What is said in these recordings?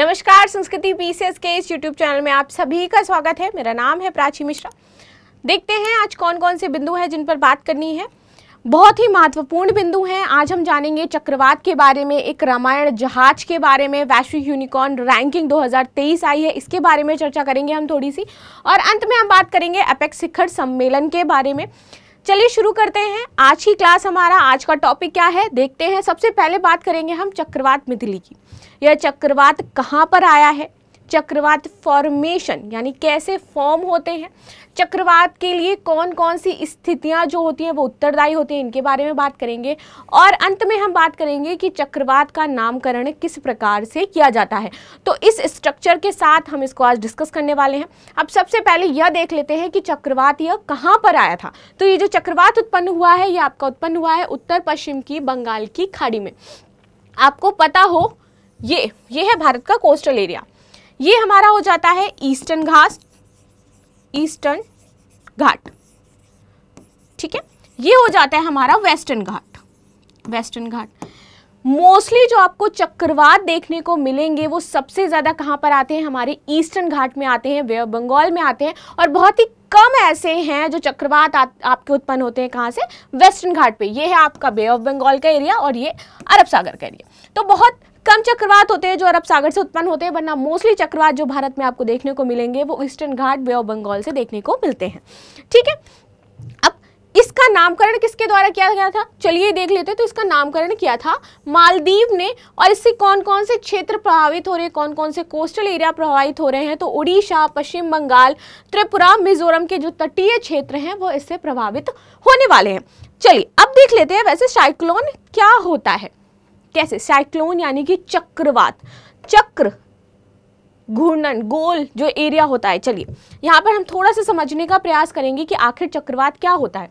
नमस्कार संस्कृति पीसीएस के इस यूट्यूब चैनल में आप सभी का स्वागत है मेरा नाम है प्राची मिश्रा देखते हैं आज कौन कौन से बिंदु हैं जिन पर बात करनी है बहुत ही महत्वपूर्ण बिंदु हैं आज हम जानेंगे चक्रवात के बारे में एक रामायण जहाज के बारे में वैश्विक यूनिकॉर्न रैंकिंग 2023 आई है इसके बारे में चर्चा करेंगे हम थोड़ी सी और अंत में हम बात करेंगे अपेक्स शिखर सम्मेलन के बारे में चलिए शुरू करते हैं आज की क्लास हमारा आज का टॉपिक क्या है देखते हैं सबसे पहले बात करेंगे हम चक्रवात मिथिली की यह चक्रवात कहाँ पर आया है चक्रवात फॉर्मेशन यानी कैसे फॉर्म होते हैं चक्रवात के लिए कौन कौन सी स्थितियां जो होती हैं वो उत्तरदायी होती हैं इनके बारे में बात करेंगे और अंत में हम बात करेंगे कि चक्रवात का नामकरण किस प्रकार से किया जाता है तो इस स्ट्रक्चर के साथ हम इसको आज डिस्कस करने वाले हैं अब सबसे पहले यह देख लेते हैं कि चक्रवात यह कहाँ पर आया था तो ये जो चक्रवात उत्पन्न हुआ है ये आपका उत्पन्न हुआ है उत्तर पश्चिम की बंगाल की खाड़ी में आपको पता हो ये ये है भारत का कोस्टल एरिया ये हमारा हो जाता है ईस्टर्न घाट ईस्टर्न घाट ठीक है ये हो जाता है हमारा western Ghat western Ghat mostly जो आपको चक्रवात देखने को मिलेंगे वो सबसे ज़्यादा कहाँ पर आते हैं हमारे ईस्टर्न घाट में आते हैं वेव बंगाल में आते हैं और बहुत ही कम ऐसे हैं जो चक्रवात आ, आपके उत्पन्न होते हैं कहाँ से वेस्टर्न घाट पे ये है आपका बे ऑफ बंगाल का एरिया और ये अरब सागर का एरिया तो बहुत कम चक्रवात होते हैं जो अरब सागर से उत्पन्न होते हैं वरना मोस्टली चक्रवात जो भारत में आपको देखने को मिलेंगे वो Eastern Ghat Bay of Bengal से देखने को मिलते हैं ठीक है अब इसका नामकरण किसके द्वारा किया गया था चलिए देख लेते हैं तो इसका नामकरण किया था मालदीव ने और इससे कौन कौन से क्षेत्र प्रभावित हो रहे हैं कौन कौन से कोस्टल एरिया प्रभावित हो रहे हैं तो उड़ीसा पश्चिम बंगाल त्रिपुरा मिजोरम के जो तटीय क्षेत्र हैं वो इससे प्रभावित होने वाले हैं चलिए अब देख लेते हैं वैसे साइक्लोन क्या होता है कैसे साइक्लोन यानी कि चक्रवात चक्र घूर्णन गोल जो एरिया होता है चलिए यहाँ पर हम थोड़ा सा समझने का प्रयास करेंगे कि आखिर चक्रवात क्या होता है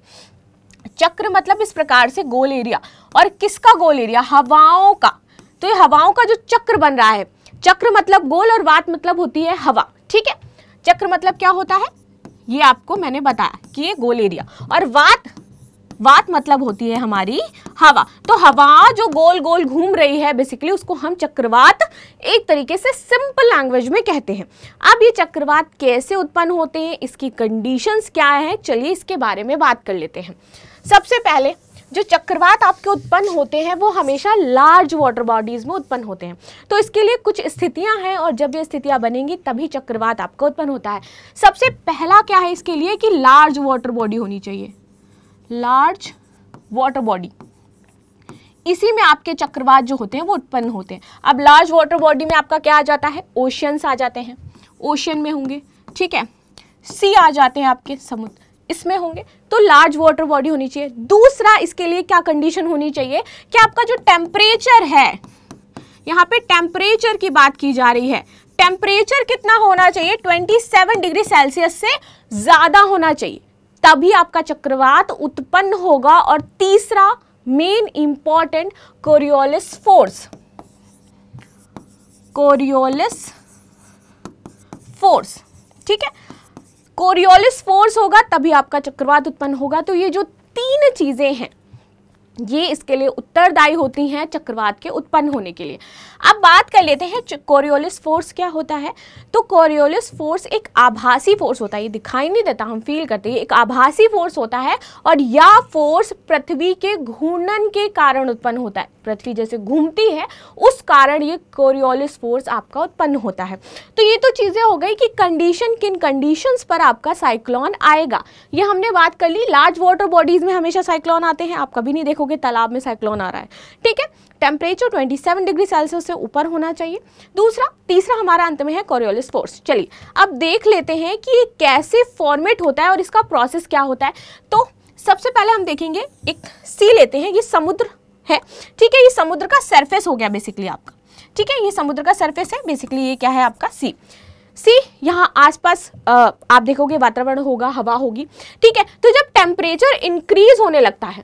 चक्र मतलब इस प्रकार से गोल एरिया और किसका गोल एरिया हवाओं का तो ये हवाओं का जो चक्र बन रहा है चक्र मतलब गोल और वात मतलब होती है हवा ठीक है चक्र मतलब क्या होता है ये आपको मैंने बताया कि ये गोल एरिया और वात वात मतलब होती है हमारी हवा तो हवा जो गोल गोल घूम रही है बेसिकली उसको हम चक्रवात एक तरीके से सिंपल लैंग्वेज में कहते हैं अब ये चक्रवात कैसे उत्पन्न होते हैं इसकी कंडीशंस क्या है चलिए इसके बारे में बात कर लेते हैं सबसे पहले जो चक्रवात आपके उत्पन्न होते हैं वो हमेशा लार्ज वाटर बॉडीज़ में उत्पन्न होते हैं तो इसके लिए कुछ स्थितियां हैं और जब ये स्थितियां बनेंगी तभी चक्रवात आपका उत्पन्न होता है सबसे पहला क्या है इसके लिए कि लार्ज वाटर बॉडी होनी चाहिए लार्ज वाटर बॉडी इसी में आपके चक्रवात जो होते हैं वो उत्पन्न होते हैं अब लार्ज वाटर बॉडी में आपका क्या आ जाता है ओशियंस आ जाते हैं ओशियन में होंगे ठीक है सी आ जाते हैं आपके समुद्र इसमें होंगे तो लार्ज वाटर बॉडी होनी चाहिए दूसरा इसके लिए क्या कंडीशन होनी चाहिए कि आपका जो टेम्परेचर है यहाँ पे टेम्परेचर की बात की जा रही है टेम्परेचर कितना होना चाहिए 27 डिग्री सेल्सियस से ज़्यादा होना चाहिए तभी आपका चक्रवात उत्पन्न होगा और तीसरा main important Coriolis force Coriolis force ठीक है कोरियोलिस फोर्स होगा तभी आपका चक्रवात उत्पन्न होगा तो ये जो तीन चीजें हैं ये इसके लिए उत्तरदायी होती हैं चक्रवात के उत्पन्न होने के लिए अब बात कर लेते हैं कोरियोलिस फोर्स क्या होता है तो कोरियोलिस फोर्स एक आभासी फोर्स होता है ये दिखाई नहीं देता हम फील करते हैं एक आभासी फोर्स होता है और यह फोर्स पृथ्वी के घूर्णन के कारण उत्पन्न होता है पृथ्वी जैसे घूमती है उस कारण ये कोरियोलिस फोर्स आपका उत्पन्न होता है तो ये तो चीज़ें हो गई कि कंडीशन किन कंडीशंस पर आपका साइक्लॉन आएगा ये हमने बात कर ली लार्ज वाटर बॉडीज़ में हमेशा साइक्लॉन आते हैं आप कभी नहीं देखोगे देखोगे तालाब में साइक्लोन आ रहा है ठीक है टेम्परेचर 27 डिग्री सेल्सियस से ऊपर होना चाहिए दूसरा तीसरा हमारा अंत में है कोरियोलिस फोर्स चलिए अब देख लेते हैं कि कैसे फॉर्मेट होता है और इसका प्रोसेस क्या होता है तो सबसे पहले हम देखेंगे एक सी लेते हैं ये समुद्र है ठीक है ये समुद्र का सरफेस हो गया बेसिकली आपका ठीक है ये समुद्र का सरफेस है बेसिकली ये क्या है आपका सी सी यहाँ आसपास आप देखोगे वातावरण होगा हवा होगी ठीक है तो जब टेम्परेचर इंक्रीज होने लगता है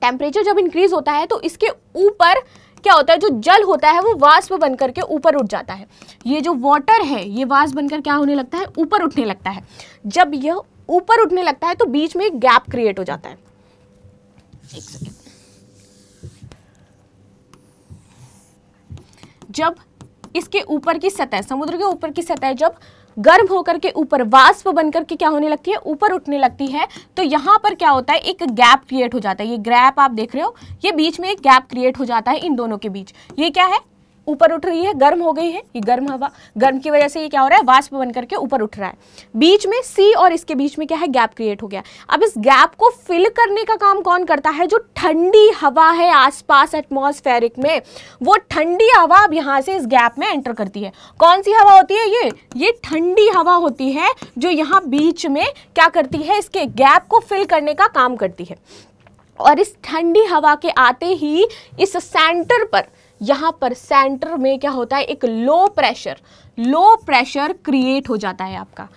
टेम्परेचर जब इंक्रीज होता है तो इसके ऊपर क्या होता है जो जल होता है वो वाष्प बनकर के ऊपर उठ जाता है ये जो वाटर है ये वाष्प बनकर क्या होने लगता है ऊपर उठने लगता है जब यह ऊपर उठने लगता है तो बीच में एक गैप क्रिएट हो जाता है एक सेकेंड जब इसके ऊपर की सतह समुद्र के ऊपर की सतह जब गर्म होकर के ऊपर वाष्प बनकर के क्या होने लगती है ऊपर उठने लगती है तो यहाँ पर क्या होता है एक गैप क्रिएट हो जाता है ये ग्रैप आप देख रहे हो ये बीच में एक गैप क्रिएट हो जाता है इन दोनों के बीच ये क्या है ऊपर उठ रही है गर्म हो गई है ये गर्म हवा गर्म की वजह से ये क्या हो रहा है वाष्प बन करके ऊपर उठ रहा है बीच में सी और इसके बीच में क्या है गैप क्रिएट हो गया अब इस गैप को फिल करने का काम कौन करता है जो ठंडी हवा है आसपास एटमॉस्फेरिक में वो ठंडी हवा अब यहाँ से इस गैप में एंटर करती है कौन सी हवा होती है ये ये ठंडी हवा होती है जो यहाँ बीच में क्या करती है इसके गैप को फिल करने का काम करती है और इस ठंडी हवा के आते ही इस सेंटर पर यहाँ पर सेंटर में क्या होता है एक low pressure low pressure create हो जाता है आपका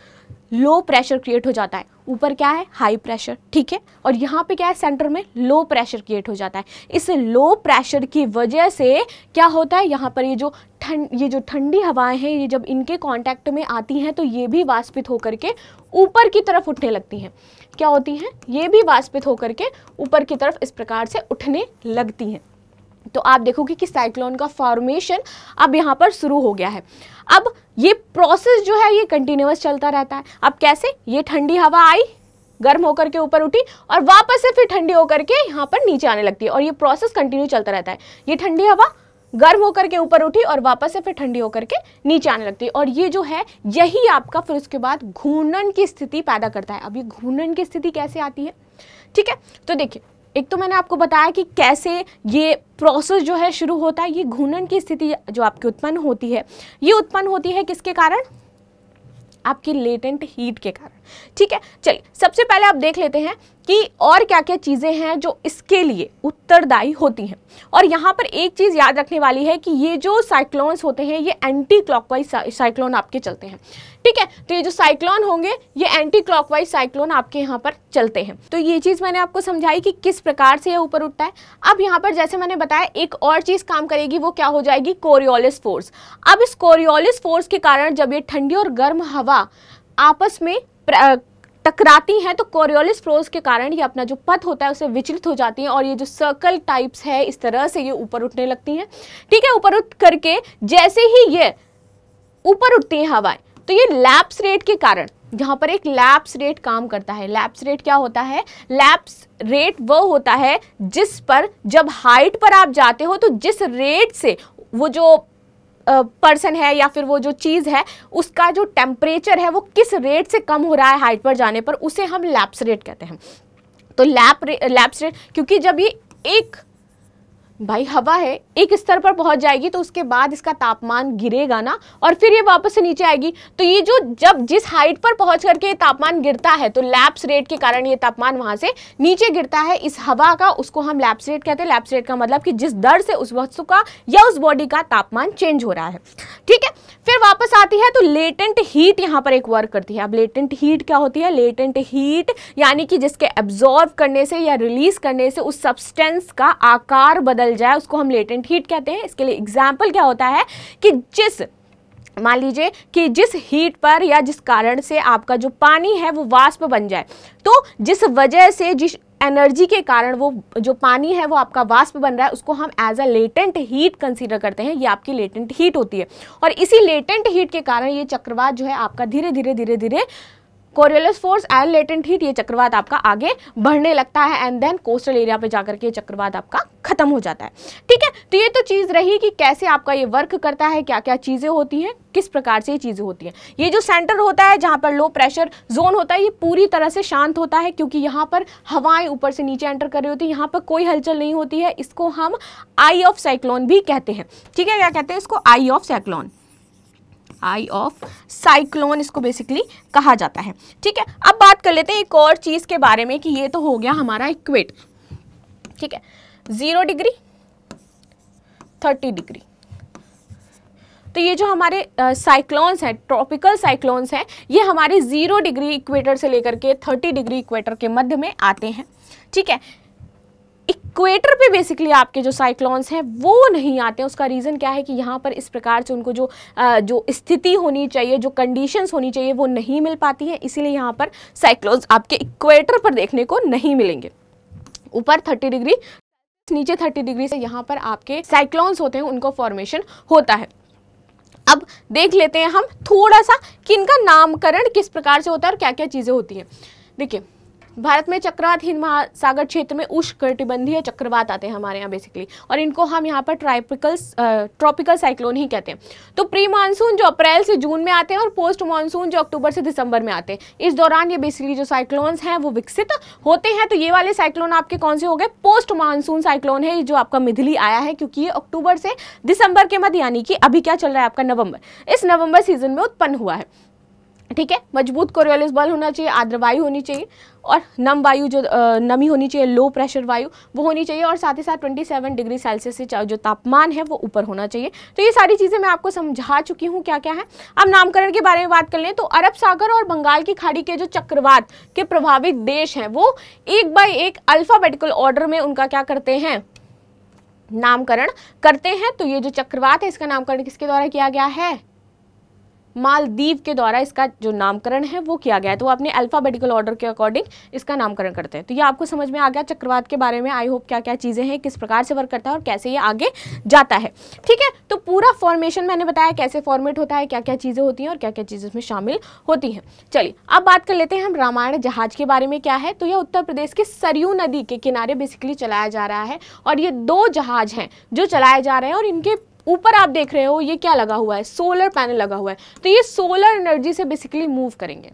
लो प्रेशर क्रिएट हो जाता है ऊपर क्या है हाई प्रेशर ठीक है और यहाँ पे क्या है सेंटर में लो प्रेशर क्रिएट हो जाता है इस लो प्रेशर की वजह से क्या होता है यहाँ पर ये जो ठंड ये जो ठंडी हवाएं हैं ये जब इनके कांटेक्ट में आती हैं तो ये भी वाष्पित होकर के ऊपर की तरफ उठने लगती हैं क्या होती हैं ये भी वाष्पित होकर के ऊपर की तरफ इस प्रकार से उठने लगती हैं तो आप देखोगे कि साइक्लोन का फॉर्मेशन अब यहाँ पर शुरू हो गया है अब ये प्रोसेस जो है ये कंटिन्यूस चलता रहता है अब कैसे ये ठंडी हवा आई गर्म होकर के ऊपर उठी और वापस से फिर ठंडी होकर के यहाँ पर नीचे आने लगती है और ये प्रोसेस कंटिन्यू चलता रहता है ये ठंडी हवा गर्म होकर के ऊपर उठी और वापस से फिर ठंडी होकर के नीचे आने लगती है और ये जो है यही आपका फिर उसके बाद घूर्णन की स्थिति पैदा करता है अब ये घूर्णन की स्थिति कैसे आती है ठीक है तो देखिए एक तो मैंने आपको बताया कि कैसे ये प्रोसेस जो है शुरू होता है ये घूर्णन की स्थिति जो आपकी उत्पन्न होती है ये उत्पन्न होती है किसके कारण आपकी लेटेंट हीट के कारण ठीक है चलिए सबसे पहले आप देख लेते हैं कि और क्या क्या चीज़ें हैं जो इसके लिए उत्तरदायी होती हैं और यहाँ पर एक चीज़ याद रखने वाली है कि ये जो साइक्लोन्स होते हैं ये एंटी क्लॉकवाइज साइक्लोन आपके चलते हैं ठीक है तो ये जो साइक्लोन होंगे ये एंटी क्लॉकवाइज साइक्लोन आपके यहाँ पर चलते हैं तो ये चीज़ मैंने आपको समझाई कि किस प्रकार से ये ऊपर उठता है अब यहाँ पर जैसे मैंने बताया एक और चीज़ काम करेगी वो क्या हो जाएगी कोरियोलिस फोर्स अब इस कोरियोलिस फोर्स के कारण जब ये ठंडी और गर्म हवा आपस में टकराती हैं तो कोरियोलिस फ्लोज के कारण ये अपना जो पथ होता है उसे विचलित हो जाती हैं और ये जो सर्कल टाइप्स है इस तरह से ये ऊपर उठने लगती हैं ठीक है ऊपर उठ करके जैसे ही ये ऊपर उठती हैं हवाएं तो ये लैप्स रेट के कारण यहाँ पर एक लैप्स रेट काम करता है लैप्स रेट क्या होता है लैप्स रेट वो होता है जिस पर जब हाइट पर आप जाते हो तो जिस रेट से वो जो पर्सन है या फिर वो जो चीज़ है उसका जो टेम्परेचर है वो किस रेट से कम हो रहा है हाइट पर जाने पर उसे हम लैप्स रेट कहते हैं तो लैप लैप्स रेट क्योंकि जब ये एक भाई हवा है एक स्तर पर पहुंच जाएगी तो उसके बाद इसका तापमान गिरेगा ना और फिर ये वापस से नीचे आएगी तो ये जो जब जिस हाइट पर पहुंच करके ये तापमान गिरता है तो लैप्स रेट के कारण ये तापमान वहां से नीचे गिरता है इस हवा का उसको हम लैप्स रेट कहते हैं लैप्स रेट का मतलब कि जिस दर से उस वस्तु का या उस बॉडी का तापमान चेंज हो रहा है ठीक है फिर वापस आती है तो लेटेंट हीट यहाँ पर एक वर्क करती है अब लेटेंट हीट क्या होती है लेटेंट हीट यानी कि जिसके एब्जॉर्व करने से या रिलीज करने से उस सब्सटेंस का आकार बदल जाए उसको हम लेटेंट हीट कहते हैं इसके लिए एग्जाम्पल क्या होता है कि जिस मान लीजिए कि जिस हीट पर या जिस कारण से आपका जो पानी है वो वाष्प बन जाए तो जिस वजह से जिस एनर्जी के कारण वो जो पानी है वो आपका वाष्प बन रहा है उसको हम as a latent heat consider करते हैं ये आपकी लेटेंट हीट होती है और इसी लेटेंट हीट के कारण ये चक्रवात जो है आपका धीरे धीरे धीरे धीरे Coriolis force and latent heat ये चक्रवात आपका आगे बढ़ने लगता है एंड देन कोस्टल एरिया पे जाकर के ये चक्रवात आपका खत्म हो जाता है ठीक है तो ये तो चीज़ रही कि कैसे आपका ये वर्क करता है क्या क्या चीज़ें होती हैं किस प्रकार से ये चीज़ें होती हैं ये जो सेंटर होता है जहाँ पर लो प्रेशर जोन होता है ये पूरी तरह से शांत होता है क्योंकि यहाँ पर हवाएं ऊपर से नीचे एंटर कर रही होती है यहाँ पर कोई हलचल नहीं होती है इसको हम आई ऑफ साइक्लोन भी कहते हैं ठीक है क्या कहते हैं इसको eye of cyclone eye of cyclone इसको बेसिकली कहा जाता है ठीक है अब बात कर लेते हैं एक और चीज़ के बारे में कि ये तो हो गया हमारा इक्वेट ठीक है ज़ीरो डिग्री थर्टी डिग्री तो ये जो हमारे साइक्लोन्स हैं ट्रॉपिकल साइक्लोन्स हैं ये हमारे ज़ीरो डिग्री इक्वेटर से लेकर के थर्टी डिग्री इक्वेटर के मध्य में आते हैं ठीक है इक्वेटर पे बेसिकली आपके जो साइक्लॉन्स हैं वो नहीं आते हैं उसका रीज़न क्या है कि यहाँ पर इस प्रकार से उनको जो जो स्थिति होनी चाहिए जो कंडीशंस होनी चाहिए वो नहीं मिल पाती है इसीलिए यहाँ पर साइक्लॉन्स आपके इक्वेटर पर देखने को नहीं मिलेंगे ऊपर थर्टी डिग्री नीचे थर्टी डिग्री से यहाँ पर आपके साइक्लॉन्स होते हैं उनको फॉर्मेशन होता है अब देख लेते हैं हम थोड़ा सा कि इनका नामकरण किस प्रकार से होता है और क्या क्या चीज़ें होती हैं देखिए भारत में चक्रवात हिंद महासागर क्षेत्र में उष्ण कटिबंधीय चक्रवात आते हैं हमारे यहाँ बेसिकली और इनको हम यहाँ पर ट्राइपिकल ट्रॉपिकल साइक्लोन ही कहते हैं तो प्री मानसून जो अप्रैल से जून में आते हैं और पोस्ट मानसून जो अक्टूबर से दिसंबर में आते हैं इस दौरान ये बेसिकली जो साइक्लोन्स हैं वो विकसित होते हैं तो ये वाले साइक्लोन आपके कौन से हो गए पोस्ट मानसून साइक्लोन है जो आपका मिधली आया है क्योंकि ये अक्टूबर से दिसंबर के मध्य यानी कि अभी क्या चल रहा है आपका नवंबर इस नवंबर सीजन में उत्पन्न हुआ है ठीक है मजबूत कोरियोलिस बल होना चाहिए आर्द्र वायु होनी चाहिए और नम वायु जो नमी होनी चाहिए लो प्रेशर वायु वो होनी चाहिए और साथ ही साथ 27 डिग्री सेल्सियस से जो तापमान है वो ऊपर होना चाहिए तो ये सारी चीज़ें मैं आपको समझा चुकी हूँ क्या क्या है अब नामकरण के बारे में बात कर लें तो अरब सागर और बंगाल की खाड़ी के जो चक्रवात के प्रभावित देश हैं वो एक बाई एक अल्फ़ाबेटिकल ऑर्डर में उनका क्या करते हैं नामकरण करते हैं तो ये जो चक्रवात है इसका नामकरण किसके द्वारा किया गया है मालदीव के द्वारा इसका जो नामकरण है वो किया गया है तो अपने अल्फ़ाबेटिकल ऑर्डर के अकॉर्डिंग इसका नामकरण करते हैं तो ये आपको समझ में आ गया चक्रवात के बारे में आई होप क्या क्या चीज़ें हैं किस प्रकार से वर्क करता है और कैसे ये आगे जाता है ठीक है तो पूरा फॉर्मेशन मैंने बताया कैसे फॉर्मेट होता है क्या क्या चीज़ें होती हैं और क्या क्या चीज़ें उसमें शामिल होती हैं चलिए अब बात कर लेते हैं हम रामायण जहाज के बारे में क्या है तो यह उत्तर प्रदेश के सरयू नदी के किनारे बेसिकली चलाया जा रहा है और ये दो जहाज हैं जो चलाए जा रहे हैं और इनके ऊपर आप देख रहे हो ये क्या लगा हुआ है सोलर पैनल लगा हुआ है तो ये सोलर एनर्जी से बेसिकली मूव करेंगे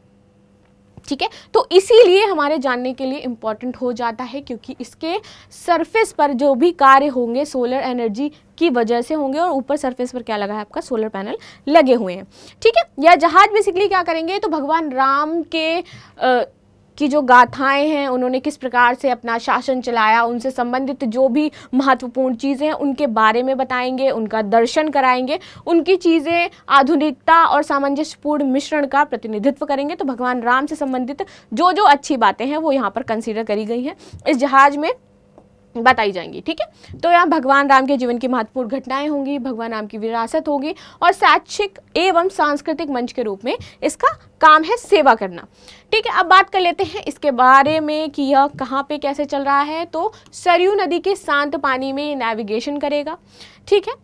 ठीक है तो इसीलिए हमारे जानने के लिए इम्पॉर्टेंट हो जाता है क्योंकि इसके सरफेस पर जो भी कार्य होंगे सोलर एनर्जी की वजह से होंगे और ऊपर सरफेस पर क्या लगा है आपका सोलर पैनल लगे हुए हैं ठीक है या जहाज बेसिकली क्या करेंगे तो भगवान राम के आ, की जो गाथाएं हैं उन्होंने किस प्रकार से अपना शासन चलाया उनसे संबंधित जो भी महत्वपूर्ण चीज़ें हैं उनके बारे में बताएंगे उनका दर्शन कराएंगे उनकी चीज़ें आधुनिकता और सामंजस्यपूर्ण मिश्रण का प्रतिनिधित्व करेंगे तो भगवान राम से संबंधित जो जो अच्छी बातें हैं वो यहाँ पर कंसिडर करी गई हैं इस जहाज़ में बताई जाएंगी ठीक है तो यहाँ भगवान राम के जीवन की महत्वपूर्ण घटनाएं होंगी भगवान राम की विरासत होगी और शैक्षिक एवं सांस्कृतिक मंच के रूप में इसका काम है सेवा करना ठीक है अब बात कर लेते हैं इसके बारे में कि यह कहाँ पे कैसे चल रहा है तो सरयू नदी के शांत पानी में नेविगेशन करेगा ठीक है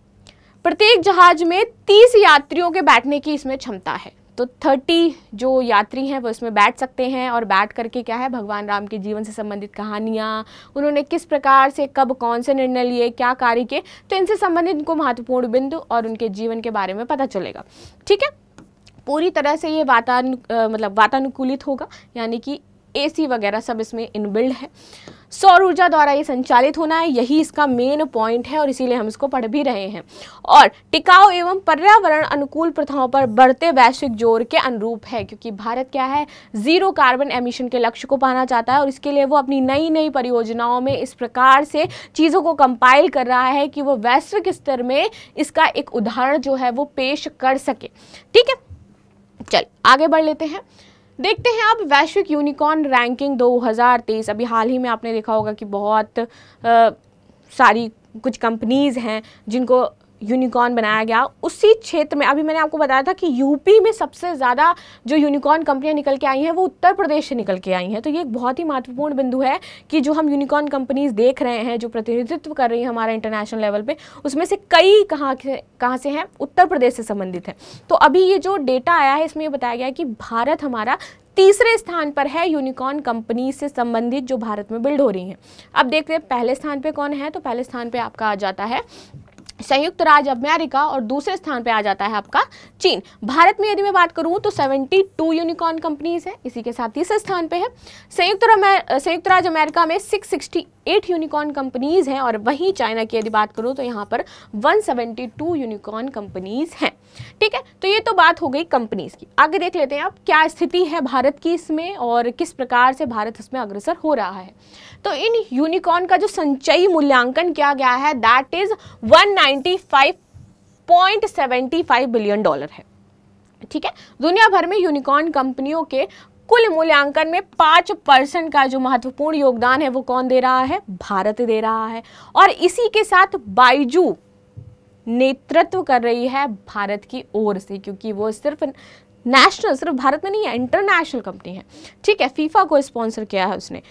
प्रत्येक जहाज में तीस यात्रियों के बैठने की इसमें क्षमता है तो 30 जो यात्री हैं वो इसमें बैठ सकते हैं और बैठ करके क्या है भगवान राम के जीवन से संबंधित कहानियाँ उन्होंने किस प्रकार से कब कौन से निर्णय लिए क्या कार्य किए तो इनसे संबंधित इनको महत्वपूर्ण बिंदु और उनके जीवन के बारे में पता चलेगा ठीक है पूरी तरह से ये वातानु मतलब वातानुकूलित होगा यानी कि एसी वगैरह सब इसमें इनबिल्ड है सौर ऊर्जा द्वारा ये संचालित होना है यही इसका मेन पॉइंट है और इसीलिए हम इसको पढ़ भी रहे हैं और टिकाऊ एवं पर्यावरण अनुकूल प्रथाओं पर बढ़ते वैश्विक जोर के अनुरूप है क्योंकि भारत क्या है जीरो कार्बन एमिशन के लक्ष्य को पाना चाहता है और इसके लिए वो अपनी नई नई परियोजनाओं में इस प्रकार से चीज़ों को कंपाइल कर रहा है कि वो वैश्विक स्तर में इसका एक उदाहरण जो है वो पेश कर सके ठीक है चल आगे बढ़ लेते हैं देखते हैं आप वैश्विक यूनिकॉर्न रैंकिंग 2023 अभी हाल ही में आपने देखा होगा कि बहुत आ, सारी कुछ कंपनीज़ हैं जिनको यूनिकॉर्न बनाया गया उसी क्षेत्र में अभी मैंने आपको बताया था कि यूपी में सबसे ज़्यादा जो यूनिकॉर्न कंपनियां निकल के आई हैं वो उत्तर प्रदेश से निकल के आई हैं तो ये एक बहुत ही महत्वपूर्ण बिंदु है कि जो हम यूनिकॉर्न कंपनीज देख रहे हैं जो प्रतिनिधित्व कर रही है हमारा इंटरनेशनल लेवल पर उसमें से कई कहाँ से कहाँ से हैं उत्तर प्रदेश से संबंधित हैं तो अभी ये जो डेटा आया है इसमें ये बताया गया कि भारत हमारा तीसरे स्थान पर है यूनिकॉर्न कंपनी से संबंधित जो भारत में बिल्ड हो रही हैं अब देखते हैं पहले स्थान पे कौन है तो पहले स्थान पे आपका आ जाता है संयुक्त राज्य अमेरिका और दूसरे स्थान पे आ जाता है आपका चीन भारत में यदि मैं बात करूँ तो 72 यूनिकॉर्न कंपनीज हैं इसी के साथ तीसरे स्थान पे है संयुक्त संयुक्त राज्य अमेरिका में एट यूनिकॉर्न कंपनीज़ हैं और वहीं चाइना की यदि बात करूँ तो यहाँ पर 172 यूनिकॉर्न कंपनीज़ हैं ठीक है तो ये तो बात हो गई कंपनीज़ की आगे देख लेते हैं आप क्या स्थिति है भारत की इसमें और किस प्रकार से भारत इसमें अग्रसर हो रहा है तो इन यूनिकॉर्न का जो संचयी मूल्यांकन किया गया है दैट इज़ 195.75 बिलियन डॉलर है ठीक है दुनिया भर में यूनिकॉर्न कंपनियों के कुल मूल्यांकन में पाँच परसेंट का जो महत्वपूर्ण योगदान है वो कौन दे रहा है भारत दे रहा है और इसी के साथ बाइजू नेतृत्व कर रही है भारत की ओर से क्योंकि वो सिर्फ नेशनल सिर्फ भारत में नहीं है इंटरनेशनल कंपनी है ठीक है फीफा को स्पॉन्सर किया है उसने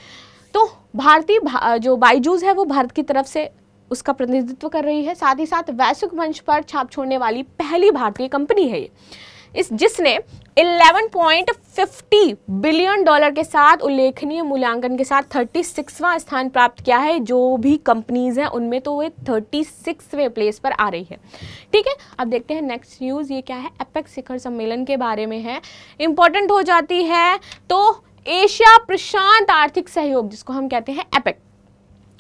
तो भारतीय भा, जो बाइजूज है वो भारत की तरफ से उसका प्रतिनिधित्व कर रही है साथ ही साथ वैश्विक मंच पर छाप छोड़ने वाली पहली भारतीय कंपनी है ये इस जिसने 11.50 बिलियन डॉलर के साथ उल्लेखनीय मूल्यांकन के साथ 36वां स्थान प्राप्त किया है जो भी कंपनीज हैं उनमें तो वे 36वें प्लेस पर आ रही है ठीक है अब देखते हैं नेक्स्ट न्यूज़ ये क्या है एपेक्स शिखर सम्मेलन के बारे में है इम्पोर्टेंट हो जाती है तो एशिया प्रशांत आर्थिक सहयोग जिसको हम कहते हैं एपेक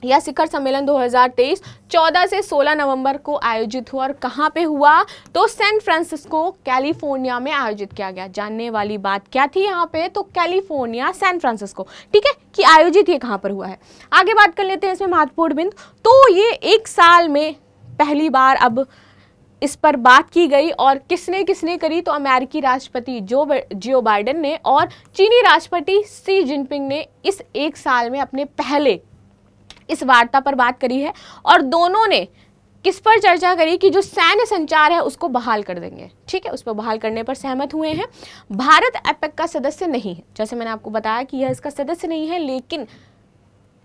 यह शिखर सम्मेलन 2023 14 से 16 नवंबर को आयोजित हुआ और कहाँ पे हुआ तो सैन फ्रांसिस्को कैलिफोर्निया में आयोजित किया गया जानने वाली बात क्या थी यहाँ पे तो कैलिफोर्निया सैन फ्रांसिस्को ठीक है कि आयोजित ये कहाँ पर हुआ है आगे बात कर लेते हैं इसमें महत्वपूर्ण बिंदु तो ये एक साल में पहली बार अब इस पर बात की गई और किसने किसने करी तो अमेरिकी राष्ट्रपति जो जियो बाइडन ने और चीनी राष्ट्रपति सी जिनपिंग ने इस एक साल में अपने पहले इस वार्ता पर बात करी है और दोनों ने किस पर चर्चा करी कि जो सैन्य संचार है उसको बहाल कर देंगे ठीक है उस पर बहाल करने पर सहमत हुए हैं भारत एपेक का सदस्य नहीं है जैसे मैंने आपको बताया कि यह इसका सदस्य नहीं है लेकिन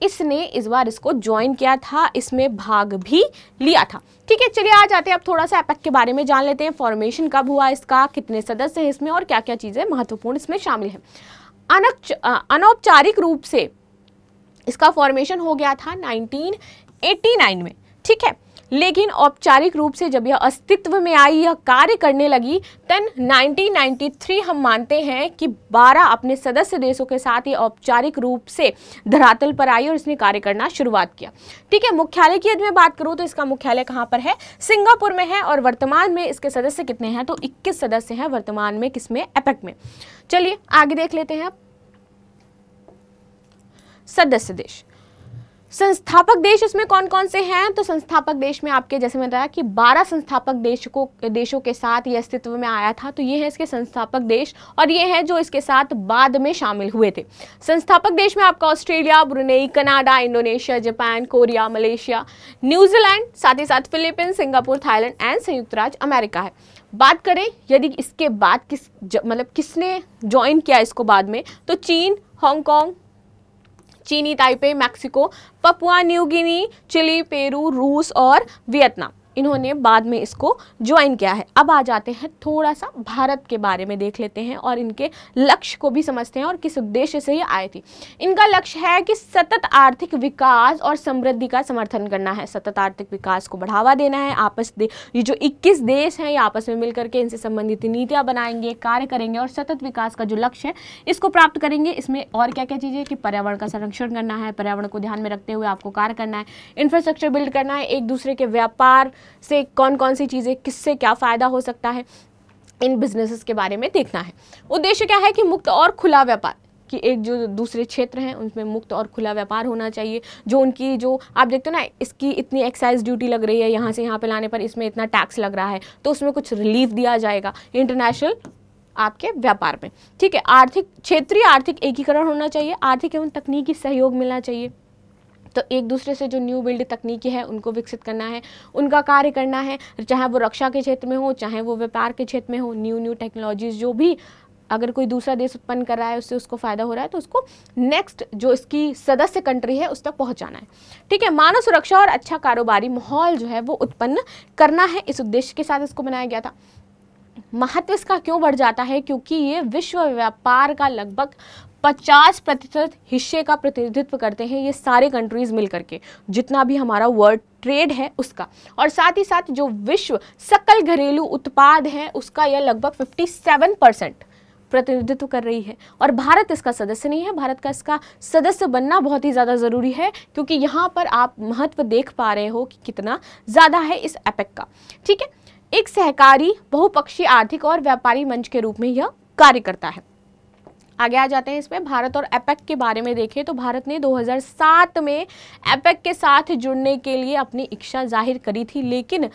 इसने इस बार इसको ज्वाइन किया था इसमें भाग भी लिया था ठीक है चलिए आ जाते हैं अब थोड़ा सा एपेक के बारे में जान लेते हैं फॉर्मेशन कब हुआ इसका कितने सदस्य हैं इसमें और क्या क्या चीज़ें महत्वपूर्ण इसमें शामिल हैं अनौपचारिक रूप से इसका फॉर्मेशन हो गया था 1989 में ठीक है लेकिन औपचारिक रूप से जब यह अस्तित्व में आई यह कार्य करने लगी तन 1993 हम मानते हैं कि 12 अपने सदस्य देशों के साथ ये औपचारिक रूप से धरातल पर आई और इसने कार्य करना शुरुआत किया ठीक है मुख्यालय की यदि मैं बात करूँ तो इसका मुख्यालय कहाँ पर है सिंगापुर में है और वर्तमान में इसके सदस्य कितने हैं तो इक्कीस सदस्य हैं वर्तमान में किसमें एपेक में चलिए आगे देख लेते हैं सदस्य देश संस्थापक देश इसमें कौन कौन से हैं तो संस्थापक देश में आपके जैसे मैंने बताया कि 12 संस्थापक देश को देशों के साथ ये अस्तित्व में आया था तो ये है इसके संस्थापक देश और ये है जो इसके साथ बाद में शामिल हुए थे संस्थापक देश में आपका Australia Brunei Canada Indonesia Japan Korea Malaysia New Zealand साथ ही साथ फिलीपींस सिंगापुर थाईलैंड एंड संयुक्त राज्य अमेरिका है बात करें यदि इसके बाद किस मतलब किसने ज्वाइन किया इसको बाद में तो चीन हांगकॉन्ग चीनी Taipei Mexico Papua New Guinea Chile Peru रूस और वियतनाम इन्होंने बाद में इसको ज्वाइन किया है अब आ जाते हैं थोड़ा सा भारत के बारे में देख लेते हैं और इनके लक्ष्य को भी समझते हैं और किस उद्देश्य से ये आए थी इनका लक्ष्य है कि सतत आर्थिक विकास और समृद्धि का समर्थन करना है सतत आर्थिक विकास को बढ़ावा देना है आपस दे ये जो इक्कीस देश हैं ये आपस में मिलकर के इनसे संबंधित नीतियाँ बनाएंगे कार्य करेंगे और सतत विकास का जो लक्ष्य है इसको प्राप्त करेंगे इसमें और क्या क्या चीज़ें कि पर्यावरण का संरक्षण करना है पर्यावरण को ध्यान में रखते हुए आपको कार्य करना है इंफ्रास्ट्रक्चर बिल्ड करना है एक दूसरे के व्यापार से कौन कौन सी चीज़ें किससे क्या फ़ायदा हो सकता है इन बिजनेसेस के बारे में देखना है उद्देश्य क्या है कि मुक्त और खुला व्यापार कि एक जो दूसरे क्षेत्र हैं उनमें मुक्त और खुला व्यापार होना चाहिए जो उनकी जो आप देखते हो ना इसकी इतनी एक्साइज ड्यूटी लग रही है यहाँ से यहाँ पे लाने पर इसमें इतना टैक्स लग रहा है तो उसमें कुछ रिलीफ दिया जाएगा इंटरनेशनल आपके व्यापार में ठीक है आर्थिक क्षेत्रीय आर्थिक एकीकरण होना चाहिए आर्थिक एवं तकनीकी सहयोग मिलना चाहिए तो एक दूसरे से जो न्यू बिल्ड तकनीकी है उनको विकसित करना है उनका कार्य करना है चाहे वो रक्षा के क्षेत्र में हो चाहे वो व्यापार के क्षेत्र में हो न्यू न्यू टेक्नोलॉजीज़ जो भी अगर कोई दूसरा देश उत्पन्न कर रहा है उससे उसको फायदा हो रहा है तो उसको नेक्स्ट जो इसकी सदस्य कंट्री है उस तक पहुंचाना है ठीक है मानव सुरक्षा और अच्छा कारोबारी माहौल जो है वो उत्पन्न करना है इस उद्देश्य के साथ इसको बनाया गया था महत्व इसका क्यों बढ़ जाता है क्योंकि ये विश्व व्यापार का लगभग 50 प्रतिशत हिस्से का प्रतिनिधित्व करते हैं ये सारे कंट्रीज मिल करके जितना भी हमारा वर्ल्ड ट्रेड है उसका और साथ ही साथ जो विश्व सकल घरेलू उत्पाद है उसका यह लगभग 57 परसेंट प्रतिनिधित्व कर रही है और भारत इसका सदस्य नहीं है भारत का इसका सदस्य बनना बहुत ही ज़्यादा ज़रूरी है क्योंकि यहाँ पर आप महत्व देख पा रहे हो कि कितना ज़्यादा है इस एपेक का ठीक है एक सहकारी बहुपक्षीय आर्थिक और व्यापारी मंच के रूप में यह कार्य करता है आगे आ जाते हैं इसमें भारत और एपेक के बारे में देखें तो भारत ने 2007 में एपेक के साथ जुड़ने के लिए अपनी इच्छा जाहिर करी थी लेकिन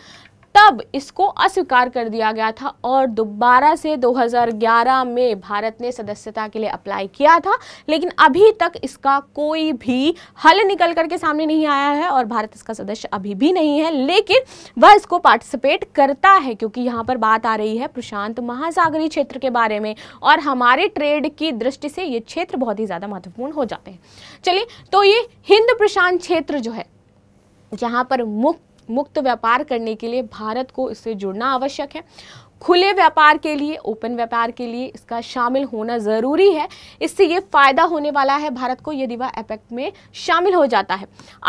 तब इसको अस्वीकार कर दिया गया था और दोबारा से 2011 में भारत ने सदस्यता के लिए अप्लाई किया था लेकिन अभी तक इसका कोई भी हल निकल करके सामने नहीं आया है और भारत इसका सदस्य अभी भी नहीं है लेकिन वह इसको पार्टिसिपेट करता है क्योंकि यहाँ पर बात आ रही है प्रशांत महासागरीय क्षेत्र के बारे में और हमारे ट्रेड की दृष्टि से ये क्षेत्र बहुत ही ज़्यादा महत्वपूर्ण हो जाते हैं चलिए तो ये हिंद प्रशांत क्षेत्र जो है यहाँ पर मुख्य मुक्त व्यापार करने के लिए भारत को इससे जुड़ना आवश्यक है खुले व्यापार के लिए ओपन व्यापार के लिए इसका शामिल होना ज़रूरी है इससे ये फ़ायदा होने वाला है भारत को यदि वह एपेक में शामिल हो जाता है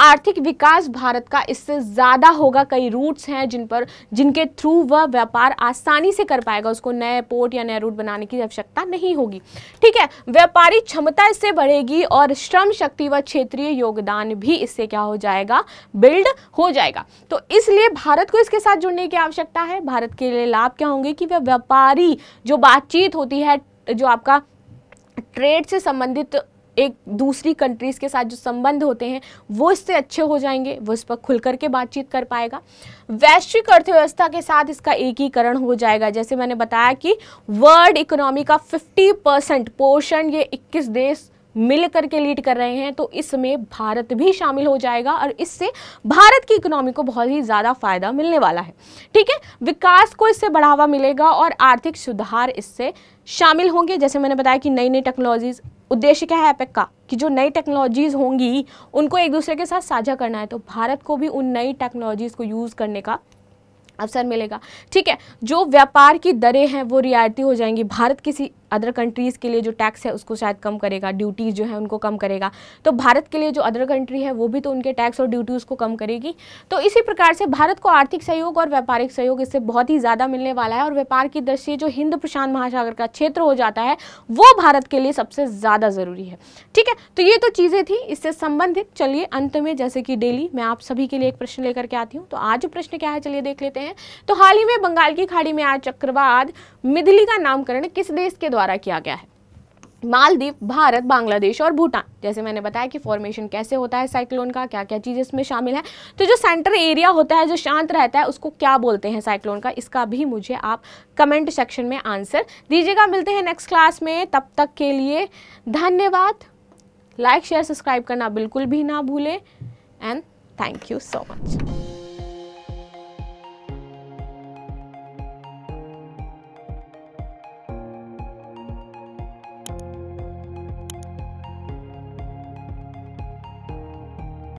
आर्थिक विकास भारत का इससे ज़्यादा होगा कई रूट्स हैं जिन पर जिनके थ्रू वह व्यापार आसानी से कर पाएगा उसको नए पोर्ट या नए रूट बनाने की आवश्यकता नहीं होगी ठीक है व्यापारिक क्षमता इससे बढ़ेगी और श्रम शक्ति व क्षेत्रीय योगदान भी इससे क्या हो जाएगा बिल्ड हो जाएगा तो इसलिए भारत को इसके साथ जुड़ने की आवश्यकता है भारत के लिए लाभ क्या होंगे कि वह व्यापारी जो बातचीत होती है जो आपका ट्रेड से संबंधित एक दूसरी कंट्रीज़ के साथ जो संबंध होते हैं वो इससे अच्छे हो जाएंगे वो इस पर खुल करके बातचीत कर पाएगा वैश्विक अर्थव्यवस्था के साथ इसका एकीकरण हो जाएगा जैसे मैंने बताया कि वर्ल्ड इकोनॉमी का 50 परसेंट पोर्शन ये 21 देश मिल करके लीड कर रहे हैं तो इसमें भारत भी शामिल हो जाएगा और इससे भारत की इकोनॉमी को बहुत ही ज़्यादा फ़ायदा मिलने वाला है ठीक है विकास को इससे बढ़ावा मिलेगा और आर्थिक सुधार इससे शामिल होंगे जैसे मैंने बताया कि नई नई टेक्नोलॉजीज़ उद्देश्य क्या है एपेक का कि जो नई टेक्नोलॉजीज़ होंगी उनको एक दूसरे के साथ साझा करना है तो भारत को भी उन नई टेक्नोलॉजीज़ को यूज़ करने का अवसर मिलेगा ठीक है जो व्यापार की दरें हैं वो रियायती हो जाएंगी भारत किसी अदर कंट्रीज़ के लिए जो टैक्स है उसको शायद कम करेगा ड्यूटीज़ जो है उनको कम करेगा तो भारत के लिए जो अदर कंट्री है वो भी तो उनके टैक्स और ड्यूटीज़ को कम करेगी तो इसी प्रकार से भारत को आर्थिक सहयोग और व्यापारिक सहयोग इससे बहुत ही ज़्यादा मिलने वाला है और व्यापार की दृष्टि जो हिंद प्रशांत महासागर का क्षेत्र हो जाता है वो भारत के लिए सबसे ज़्यादा ज़रूरी है ठीक है तो ये तो चीज़ें थी इससे संबंधित चलिए अंत में जैसे कि डेली मैं आप सभी के लिए एक प्रश्न लेकर के आती हूँ तो आज प्रश्न क्या है चलिए देख लेते हैं तो हाल ही में बंगाल की खाड़ी में आज चक्रवात मिदली का नामकरण किस देश के द्वारा द्वारा किया गया है मालदीव भारत बांग्लादेश और भूटान जैसे मैंने बताया कि फॉर्मेशन कैसे होता है साइक्लोन का क्या क्या चीज़ इसमें शामिल है तो जो सेंटर एरिया होता है जो शांत रहता है उसको क्या बोलते हैं साइक्लोन का इसका भी मुझे आप कमेंट सेक्शन में आंसर दीजिएगा मिलते हैं नेक्स्ट क्लास में तब तक के लिए धन्यवाद लाइक शेयर सब्सक्राइब करना बिल्कुल भी ना भूलें and thank you so much